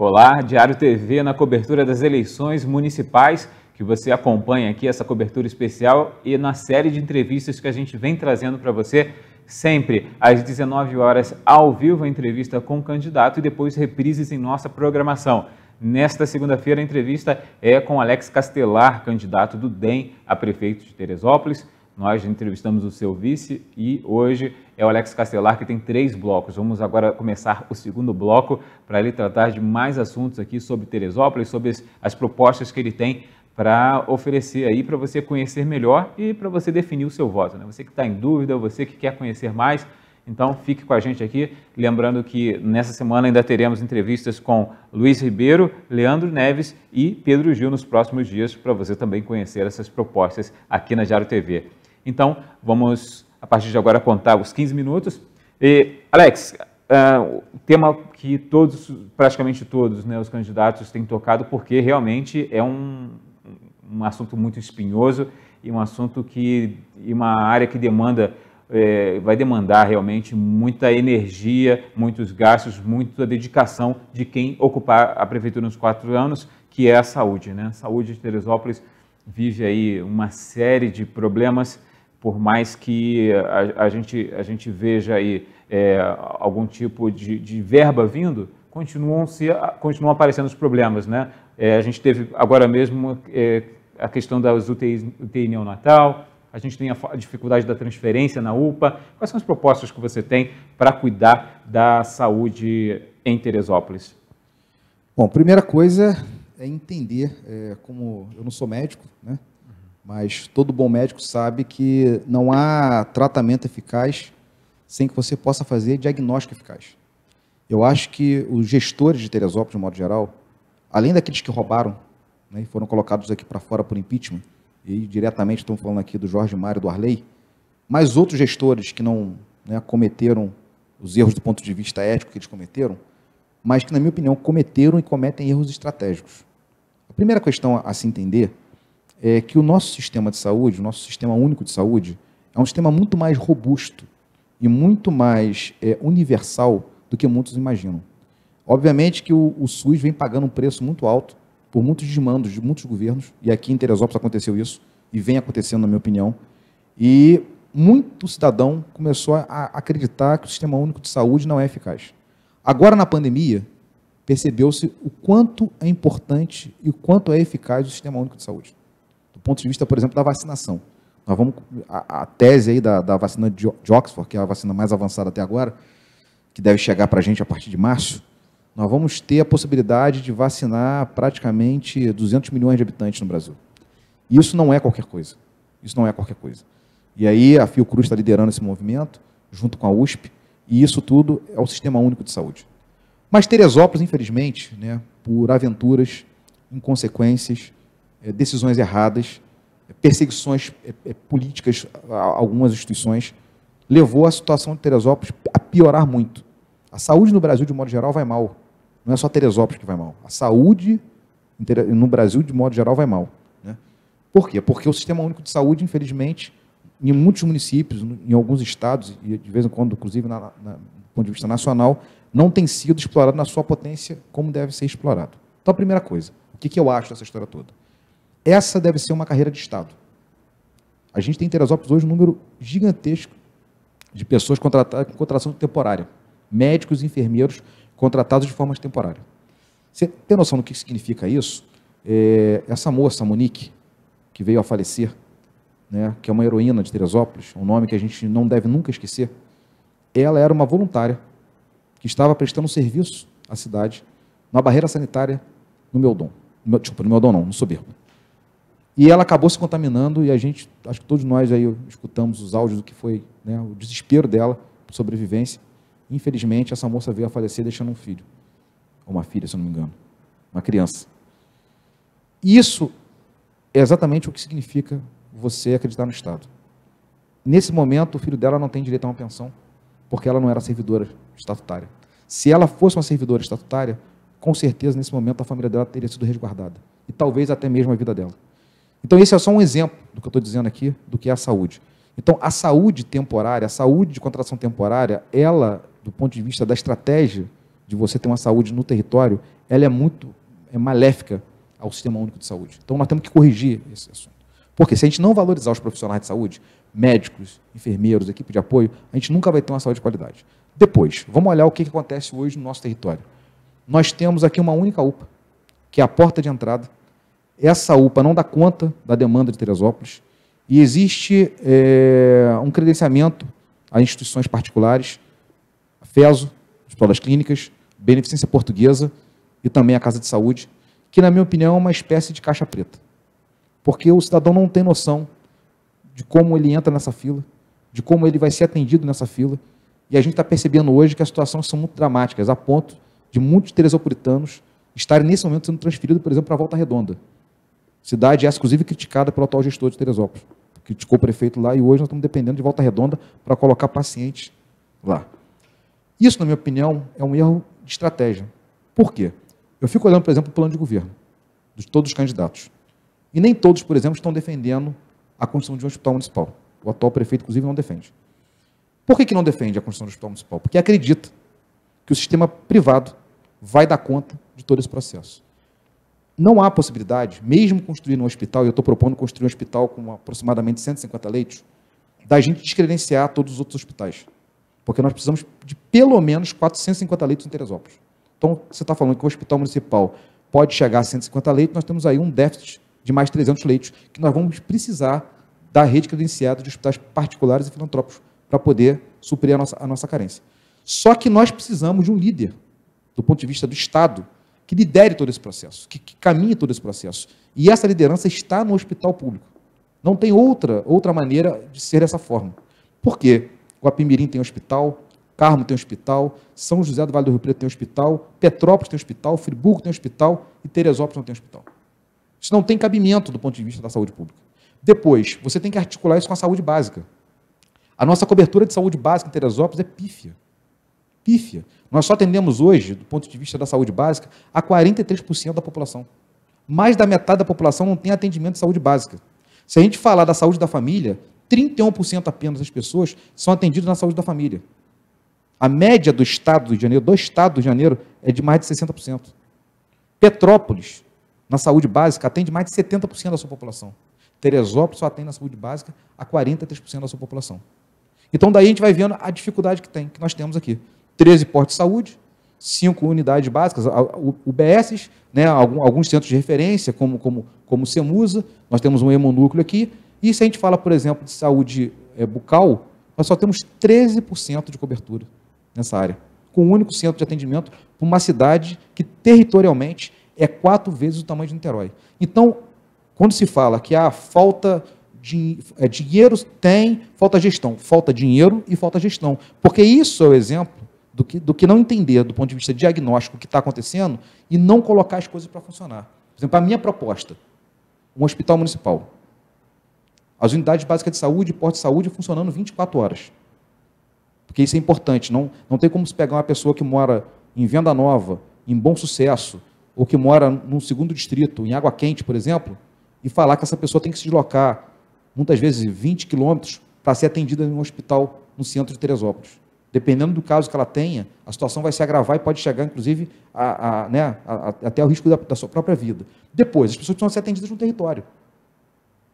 Olá, Diário TV na cobertura das eleições municipais, que você acompanha aqui essa cobertura especial e na série de entrevistas que a gente vem trazendo para você sempre às 19 horas ao vivo a entrevista com o candidato e depois reprises em nossa programação. Nesta segunda-feira a entrevista é com Alex Castelar, candidato do DEM a prefeito de Teresópolis. Nós entrevistamos o seu vice e hoje é o Alex Castelar, que tem três blocos. Vamos agora começar o segundo bloco para ele tratar de mais assuntos aqui sobre Teresópolis, sobre as propostas que ele tem para oferecer aí para você conhecer melhor e para você definir o seu voto. Né? Você que está em dúvida, você que quer conhecer mais, então fique com a gente aqui. Lembrando que nessa semana ainda teremos entrevistas com Luiz Ribeiro, Leandro Neves e Pedro Gil nos próximos dias para você também conhecer essas propostas aqui na Jaro TV. Então, vamos a partir de agora contar os 15 minutos. E, Alex, uh, o tema que todos, praticamente todos, né, os candidatos têm tocado, porque realmente é um, um assunto muito espinhoso e um assunto que, e uma área que demanda é, vai demandar realmente muita energia, muitos gastos, muita dedicação de quem ocupar a prefeitura nos quatro anos, que é a saúde. Né? A saúde de Teresópolis vive aí uma série de problemas por mais que a, a gente, a gente veja aí é, algum tipo de, de, verba vindo, continuam, se, continuam aparecendo os problemas. Né? É, a gente teve agora mesmo é, a questão das UTIs, UTI neonatal, a gente tem a dificuldade da transferência na UPA. Quais são as propostas que você tem para cuidar da saúde em Teresópolis? Bom, primeira coisa é entender, é, como eu não sou médico, né? Mas todo bom médico sabe que não há tratamento eficaz sem que você possa fazer diagnóstico eficaz. Eu acho que os gestores de Teresópolis, de modo geral, além daqueles que roubaram né, e foram colocados aqui para fora por impeachment, e diretamente estão falando aqui do Jorge Mário do Arley, mas outros gestores que não né, cometeram os erros do ponto de vista ético que eles cometeram, mas que, na minha opinião, cometeram e cometem erros estratégicos. A primeira questão a se entender é que o nosso sistema de saúde, o nosso sistema único de saúde, é um sistema muito mais robusto e muito mais é, universal do que muitos imaginam. Obviamente que o, o, SUS vem pagando um preço muito alto por muitos desmandos de muitos governos, e aqui em Teresópolis aconteceu isso, e vem acontecendo, na minha opinião. E muito cidadão começou a acreditar que o sistema único de saúde não é eficaz. Agora, na pandemia, percebeu-se o quanto é importante e o quanto é eficaz o sistema único de saúde do ponto de vista, por exemplo, da vacinação. Nós vamos a, a tese aí da, da vacina de, de Oxford, que é a vacina mais avançada até agora, que deve chegar para a gente a partir de março, nós vamos ter a possibilidade de vacinar praticamente 200 milhões de habitantes no Brasil. Isso não é qualquer coisa. Isso não é qualquer coisa. E aí a Fiocruz está liderando esse movimento, junto com a USP, e isso tudo é o Sistema Único de Saúde. Mas Teresópolis, infelizmente, né, por aventuras, inconsequências, é, decisões erradas, é, perseguições é, políticas a algumas instituições, levou a situação de Teresópolis a piorar muito. A saúde no Brasil, de modo geral, vai mal. Não é só Teresópolis que vai mal. A saúde no Brasil, de modo geral, vai mal. Né? Por quê? Porque o Sistema Único de Saúde, infelizmente, em muitos municípios, em alguns estados, e de vez em quando, inclusive, na, na, do ponto de vista nacional, não tem sido explorado na sua potência como deve ser explorado. Então, a primeira coisa, o que, que eu acho dessa história toda? Essa deve ser uma carreira de Estado. A gente tem em Teresópolis hoje um número gigantesco de pessoas contratadas com contratação temporária. Médicos e enfermeiros contratados de forma temporária. Você tem noção do que significa isso? É, essa moça, Monique, que veio a falecer, né, que é uma heroína de Teresópolis, um nome que a gente não deve nunca esquecer, ela era uma voluntária que estava prestando serviço à cidade na barreira sanitária no Meudon. Desculpa, no Meldon, não, no soberbo. E ela acabou se contaminando e a gente, acho que todos nós aí escutamos os áudios do que foi né, o desespero dela, sobrevivência. Infelizmente, essa moça veio a falecer deixando um filho. Ou uma filha, se não me engano. Uma criança. Isso é exatamente o que significa você acreditar no Estado. Nesse momento, o filho dela não tem direito a uma pensão, porque ela não era servidora estatutária. Se ela fosse uma servidora estatutária, com certeza, nesse momento, a família dela teria sido resguardada. E talvez até mesmo a vida dela. Então, esse é só um exemplo do que eu estou dizendo aqui, do que é a saúde. Então, a saúde temporária, a saúde de contração temporária, ela, do ponto de vista da estratégia de você ter uma saúde no território, ela é muito é maléfica ao Sistema Único de Saúde. Então, nós temos que corrigir esse assunto. Porque se a gente não valorizar os profissionais de saúde, médicos, enfermeiros, equipe de apoio, a gente nunca vai ter uma saúde de qualidade. Depois, vamos olhar o que acontece hoje no nosso território. Nós temos aqui uma única UPA, que é a porta de entrada essa UPA não dá conta da demanda de Teresópolis e existe é, um credenciamento a instituições particulares, a FESO, escolas Clínicas, Beneficência Portuguesa e também a Casa de Saúde, que, na minha opinião, é uma espécie de caixa preta. Porque o cidadão não tem noção de como ele entra nessa fila, de como ele vai ser atendido nessa fila. E a gente está percebendo hoje que as situações são muito dramáticas, a ponto de muitos teresopolitanos estarem, nesse momento, sendo transferidos, por exemplo, para a Volta Redonda. Cidade é essa, inclusive, criticada pelo atual gestor de Teresópolis. Criticou o prefeito lá e hoje nós estamos dependendo de Volta Redonda para colocar pacientes lá. Isso, na minha opinião, é um erro de estratégia. Por quê? Eu fico olhando, por exemplo, o plano de governo de todos os candidatos. E nem todos, por exemplo, estão defendendo a construção de um hospital municipal. O atual prefeito, inclusive, não defende. Por que, que não defende a construção de um hospital municipal? Porque acredita que o sistema privado vai dar conta de todo esse processo. Não há possibilidade, mesmo construindo um hospital, e eu estou propondo construir um hospital com aproximadamente 150 leitos, da gente descredenciar todos os outros hospitais. Porque nós precisamos de pelo menos 450 leitos em Teresópolis. Então, você está falando que o hospital municipal pode chegar a 150 leitos, nós temos aí um déficit de mais 300 leitos, que nós vamos precisar da rede credenciada de hospitais particulares e filantrópicos para poder suprir a nossa, a nossa carência. Só que nós precisamos de um líder, do ponto de vista do Estado, que lidere todo esse processo, que, que caminhe todo esse processo. E essa liderança está no hospital público. Não tem outra, outra maneira de ser dessa forma. Por quê? Guapimirim tem hospital, Carmo tem hospital, São José do Vale do Rio Preto tem hospital, Petrópolis tem hospital, Friburgo tem hospital e Teresópolis não tem hospital. Isso não tem cabimento do ponto de vista da saúde pública. Depois, você tem que articular isso com a saúde básica. A nossa cobertura de saúde básica em Teresópolis é pífia pífia. Nós só atendemos hoje, do ponto de vista da saúde básica, a 43% da população. Mais da metade da população não tem atendimento de saúde básica. Se a gente falar da saúde da família, 31% apenas das pessoas são atendidas na saúde da família. A média do estado do Rio de Janeiro, do estado do Rio de Janeiro, é de mais de 60%. Petrópolis, na saúde básica, atende mais de 70% da sua população. Teresópolis só atende na saúde básica a 43% da sua população. Então, daí a gente vai vendo a dificuldade que tem, que nós temos aqui. 13 portos de saúde, cinco unidades básicas, UBSs, né, alguns centros de referência, como, como, como o nós temos um hemonúcleo aqui, e se a gente fala, por exemplo, de saúde é, bucal, nós só temos 13% de cobertura nessa área, com um único centro de atendimento para uma cidade que territorialmente é quatro vezes o tamanho de Niterói. Então, quando se fala que há ah, falta de é, dinheiro, tem falta gestão, falta dinheiro e falta gestão, porque isso é o exemplo do que, do que não entender do ponto de vista diagnóstico o que está acontecendo e não colocar as coisas para funcionar. Por exemplo, a minha proposta, um hospital municipal. As unidades básicas de saúde e porte de saúde funcionando 24 horas. Porque isso é importante. Não, não tem como se pegar uma pessoa que mora em Venda Nova, em Bom Sucesso, ou que mora num segundo distrito, em Água Quente, por exemplo, e falar que essa pessoa tem que se deslocar, muitas vezes 20 quilômetros, para ser atendida em um hospital no centro de Teresópolis. Dependendo do caso que ela tenha, a situação vai se agravar e pode chegar, inclusive, a, a, né, a, até o risco da, da sua própria vida. Depois, as pessoas precisam ser atendidas no território.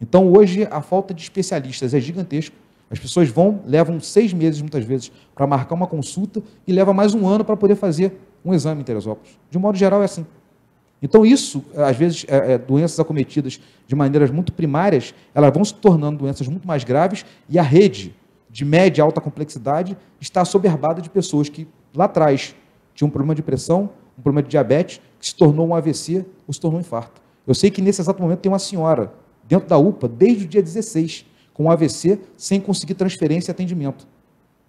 Então, hoje, a falta de especialistas é gigantesca. As pessoas vão, levam seis meses, muitas vezes, para marcar uma consulta e leva mais um ano para poder fazer um exame em Teresópolis. De modo geral, é assim. Então, isso, às vezes, é, é, doenças acometidas de maneiras muito primárias, elas vão se tornando doenças muito mais graves e a rede de média alta complexidade está soberbada de pessoas que lá atrás tinham um problema de pressão, um problema de diabetes, que se tornou um AVC ou se tornou um infarto. Eu sei que nesse exato momento tem uma senhora dentro da UPA desde o dia 16 com um AVC sem conseguir transferência e atendimento.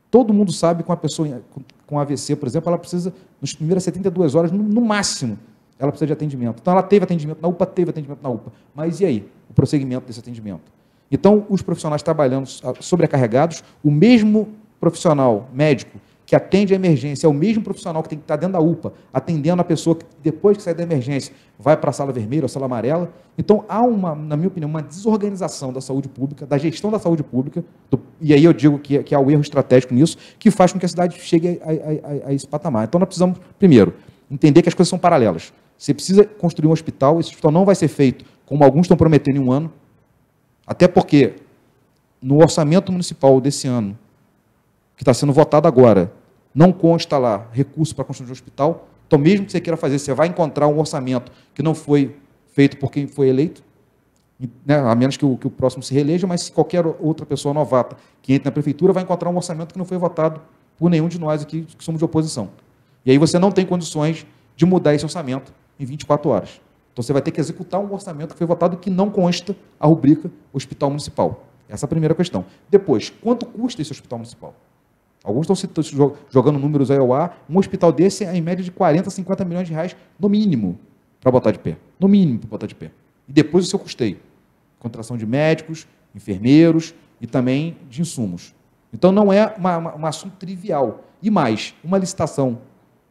Todo mundo sabe que uma pessoa com AVC, por exemplo, ela precisa, nas primeiras 72 horas, no máximo, ela precisa de atendimento. Então, ela teve atendimento na UPA, teve atendimento na UPA. Mas e aí? O prosseguimento desse atendimento? Então, os profissionais trabalhando ah, sobrecarregados, o mesmo profissional médico que atende a emergência, é o mesmo profissional que tem que estar dentro da UPA, atendendo a pessoa que depois que sai da emergência vai para a sala vermelha ou sala amarela. Então há uma, na minha opinião, uma desorganização da saúde pública, da gestão da saúde pública, do, e aí eu digo que, que há o um erro estratégico nisso, que faz com que a cidade chegue a, a, a, a, esse patamar. Então nós precisamos, primeiro, entender que as coisas são paralelas. Você precisa construir um hospital, esse hospital não vai ser feito, como alguns estão prometendo em um ano, até porque no orçamento municipal desse ano, que está sendo votado agora, não consta lá recurso para construir construção de um hospital. Então, mesmo que você queira fazer, você vai encontrar um orçamento que não foi feito por quem foi eleito, né? a menos que o, que o próximo se reeleja, mas qualquer outra pessoa novata que entre na prefeitura vai encontrar um orçamento que não foi votado por nenhum de nós aqui que somos de oposição. E aí você não tem condições de mudar esse orçamento em 24 horas. Então você vai ter que executar um orçamento que foi votado que não consta a rubrica Hospital Municipal. Essa é a primeira questão. Depois, quanto custa esse hospital municipal? Alguns estão jogando números aí ao ar. Um hospital desse é em média de 40, 50 milhões de reais, no mínimo, para botar de pé. No mínimo, para botar de pé. E depois o seu custeio. Contração de médicos, enfermeiros e também de insumos. Então não é uma, uma, um assunto trivial. E mais, uma licitação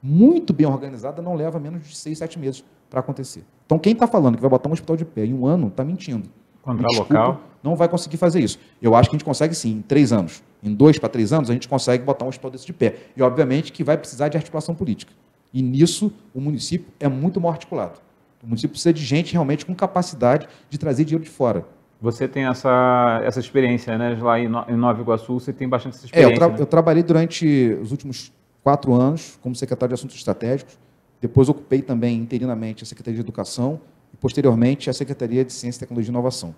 muito bem organizada não leva menos de 6, 7 meses para acontecer. Então, quem está falando que vai botar um hospital de pé em um ano, está mentindo. Comprar desculpa, local. Não vai conseguir fazer isso. Eu acho que a gente consegue sim, em três anos. Em dois para três anos, a gente consegue botar um hospital desse de pé. E, obviamente, que vai precisar de articulação política. E nisso, o município é muito mal articulado. O município precisa de gente realmente com capacidade de trazer dinheiro de fora. Você tem essa, essa experiência, né? Lá em, em Nova Iguaçu, você tem bastante essa experiência. É, eu, tra né? eu trabalhei durante os últimos quatro anos como secretário de Assuntos Estratégicos depois ocupei também interinamente a Secretaria de Educação e, posteriormente, a Secretaria de Ciência, Tecnologia e Inovação.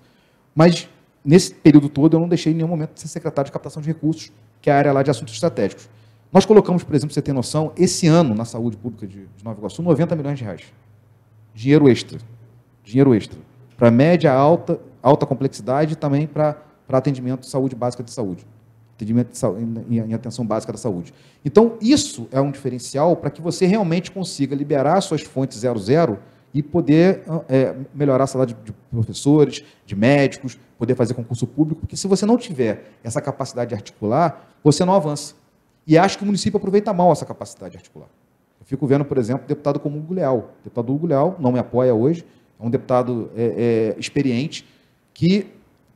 Mas, nesse período todo, eu não deixei em nenhum momento de ser secretário de captação de recursos, que é a área lá de assuntos estratégicos. Nós colocamos, por exemplo, você tem noção, esse ano na saúde pública de, Nova Iguaçu, 90 milhões de reais. Dinheiro extra. Dinheiro extra. Para média, alta, alta complexidade e também para atendimento de saúde básica de saúde atendimento em atenção básica da saúde. Então, isso é um diferencial para que você realmente consiga liberar suas fontes zero zero e poder ah, é, melhorar a salário de professores, de médicos, poder fazer concurso público, porque se você não tiver essa capacidade de articular, você não avança. E acho que o município aproveita mal essa capacidade de articular. Eu fico vendo, por exemplo, o deputado como Hugo Leal. deputado Hugo Leal não me apoia hoje, é um deputado é, é, experiente, que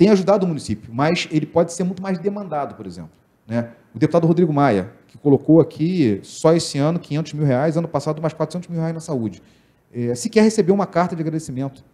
tem ajudado o município, mas ele pode ser muito mais demandado, por exemplo. Né? O deputado Rodrigo Maia, que colocou aqui só esse ano 500 mil reais, ano passado mais 400 mil reais na saúde, é, sequer recebeu uma carta de agradecimento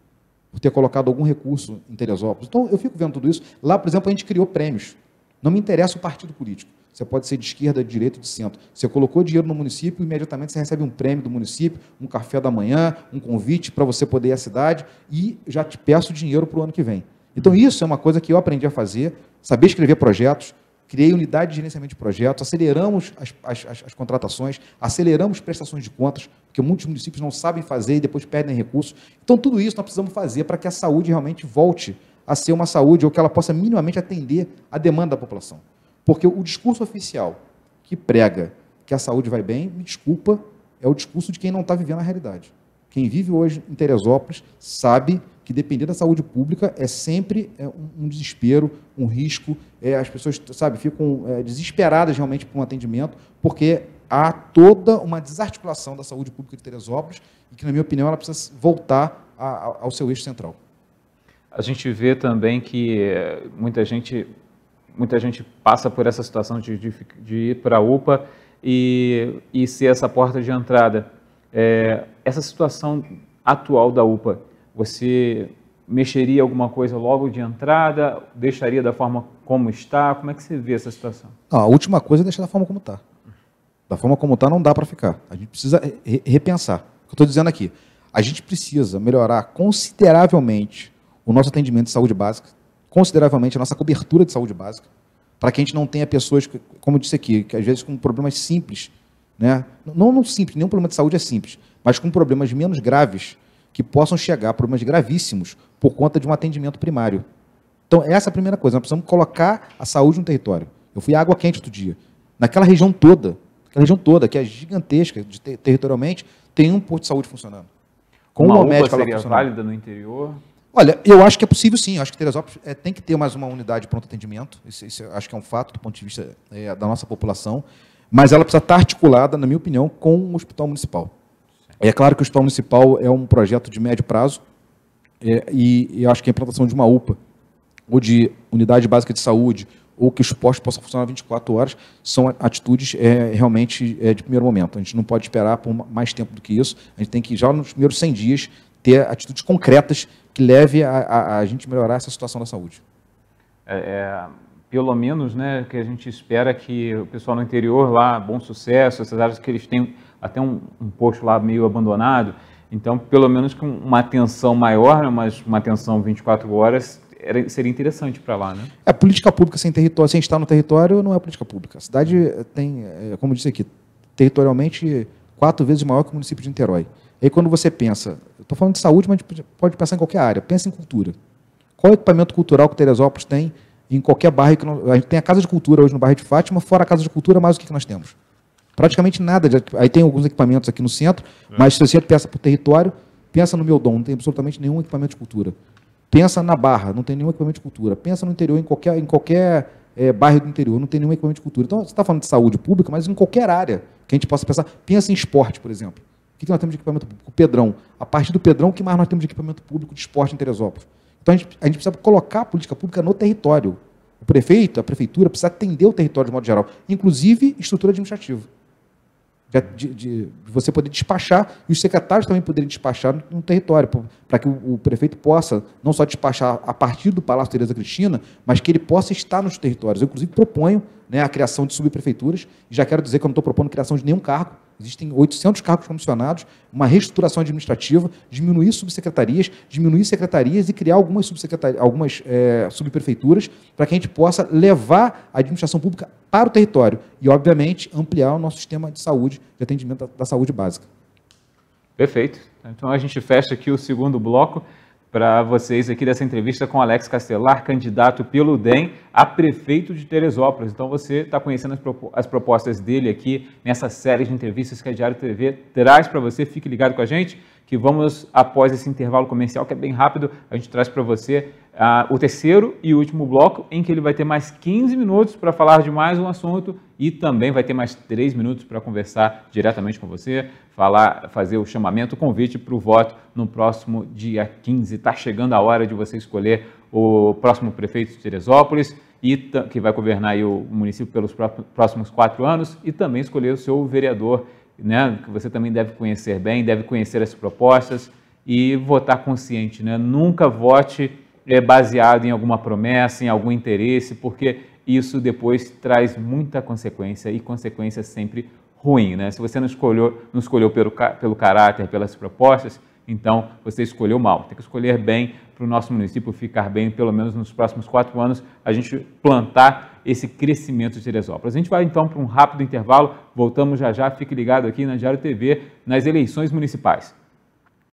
por ter colocado algum recurso em Teresópolis. Então, eu fico vendo tudo isso. Lá, por exemplo, a gente criou prêmios. Não me interessa o partido político. Você pode ser de esquerda, de direita, de centro. Você colocou dinheiro no município, imediatamente você recebe um prêmio do município, um café da manhã, um convite para você poder ir à cidade e já te peço dinheiro para o ano que vem. Então, isso é uma coisa que eu aprendi a fazer, saber escrever projetos, criei unidade de gerenciamento de projetos, aceleramos as, as, as, as, contratações, aceleramos prestações de contas, porque muitos municípios não sabem fazer e depois perdem recursos. Então, tudo isso nós precisamos fazer para que a saúde realmente volte a ser uma saúde ou que ela possa minimamente atender a demanda da população. Porque o discurso oficial que prega que a saúde vai bem, me desculpa, é o discurso de quem não está vivendo a realidade. Quem vive hoje em Teresópolis sabe que depender da saúde pública é sempre é, um desespero, um risco. É, as pessoas, sabe, ficam é, desesperadas realmente por um atendimento, porque há toda uma desarticulação da saúde pública de Teresópolis e que, na minha opinião, ela precisa voltar a, a, ao seu eixo central. A gente vê também que é, muita gente, muita gente passa por essa situação de, de, de ir para a UPA e, e ser essa porta de entrada. É, essa situação atual da UPA, você mexeria alguma coisa logo de entrada? Deixaria da forma como está? Como é que você vê essa situação? Não, ah, a última coisa é deixar da forma como está. Da forma como está não dá para ficar. A gente precisa re repensar. O que eu estou dizendo aqui, a gente precisa melhorar consideravelmente o nosso atendimento de saúde básica, consideravelmente a nossa cobertura de saúde básica, para que a gente não tenha pessoas, que, como eu disse aqui, que às vezes com problemas simples, né? não, não simples, nenhum problema de saúde é simples, mas com problemas menos graves, que possam chegar a problemas gravíssimos por conta de um atendimento primário. Então, essa é a primeira coisa. Nós precisamos colocar a saúde no território. Eu fui à água quente outro dia. Naquela região toda, aquela região toda, que é gigantesca de, ter, territorialmente, tem um posto de saúde funcionando. Com uma, uma médica seria válida no interior? Olha, eu acho que é possível sim. Eu acho que Teresópolis é, tem que ter mais uma unidade de pronto atendimento. Isso, isso acho que é um fato do ponto de vista é, da nossa população. Mas ela precisa estar articulada, na minha opinião, com o hospital municipal. É claro que o Hospital Municipal é um projeto de médio prazo é, e, e acho que a implantação de uma UPA ou de unidade básica de saúde ou que os postos possam funcionar 24 horas são atitudes é, realmente é, de primeiro momento. A gente não pode esperar por mais tempo do que isso. A gente tem que, já nos primeiros 100 dias, ter atitudes concretas que leve a, a, a gente melhorar essa situação da saúde. É, é pelo menos, né, que a gente espera é que o pessoal no interior lá, bom sucesso, essas áreas que eles têm até um, um posto lá meio abandonado. Então, pelo menos com uma atenção maior, né, mas uma atenção 24 horas, era, seria interessante para lá, né? É política pública sem território, sem estar no território, não é política pública. A cidade uhum. eh, tem, eh, como disse aqui, territorialmente quatro vezes maior que o município de Niterói. Aí quando você pensa, estou falando de saúde, mas pode pensar em qualquer área, pensa em cultura. Qual é o equipamento cultural que Teresópolis tem em qualquer bairro? Que não, a gente tem a Casa de Cultura hoje no bairro de Fátima, fora a Casa de Cultura, mais o que, que nós temos? Praticamente nada. De, aí tem alguns equipamentos aqui no centro, é. mas se você pensa o território, pensa no meu dom, não tem absolutamente nenhum equipamento de cultura. Pensa na Barra, não tem nenhum equipamento de cultura. Pensa no interior, em qualquer, em qualquer é, bairro do interior, não tem nenhum equipamento de cultura. Então, você está falando de saúde pública, mas em qualquer área que a gente possa pensar. Pensa em esporte, por exemplo. O que nós temos de equipamento público? O Pedrão. A partir do Pedrão, o que mais nós temos de equipamento público de esporte em Teresópolis? Então, a gente, a gente precisa colocar a política pública no território. O prefeito, a prefeitura, precisa atender o território de modo geral, inclusive estrutura administrativa. É de, de, você poder despachar e os secretários também poderem despachar no, no território, para que o, o, prefeito possa não só despachar a partir do Palácio Tereza Cristina, mas que ele possa estar nos territórios. Eu, inclusive, proponho né, a criação de subprefeituras, já quero dizer que eu não estou propondo criação de nenhum cargo, Existem 800 cargos comissionados, uma reestruturação administrativa, diminuir subsecretarias, diminuir secretarias e criar algumas, algumas é, subprefeituras para que a gente possa levar a administração pública para o território e, obviamente, ampliar o nosso sistema de saúde, de atendimento da, da saúde básica. Perfeito. Então a gente fecha aqui o segundo bloco para vocês aqui dessa entrevista com Alex Castelar, candidato pelo DEM a prefeito de Teresópolis. Então você está conhecendo as propostas dele aqui nessa série de entrevistas que a Diário TV traz para você. Fique ligado com a gente que vamos, após esse intervalo comercial, que é bem rápido, a gente traz para você uh, o terceiro e último bloco, em que ele vai ter mais 15 minutos para falar de mais um assunto e também vai ter mais 3 minutos para conversar diretamente com você, falar, fazer o chamamento, o convite para o voto no próximo dia 15. Está chegando a hora de você escolher o próximo prefeito de Teresópolis, e, que vai governar o município pelos próximos quatro anos, e também escolher o seu vereador né, que você também deve conhecer bem, deve conhecer as propostas e votar consciente. Né? Nunca vote é, baseado em alguma promessa, em algum interesse, porque isso depois traz muita consequência e consequência sempre ruim. Né? Se você não escolheu, não escolheu pelo, pelo caráter, pelas propostas, então você escolheu mal. Tem que escolher bem para o nosso município ficar bem, pelo menos nos próximos quatro anos, a gente plantar esse crescimento de Teresópolis. A gente vai então para um rápido intervalo, voltamos já já, fique ligado aqui na Diário TV nas eleições municipais.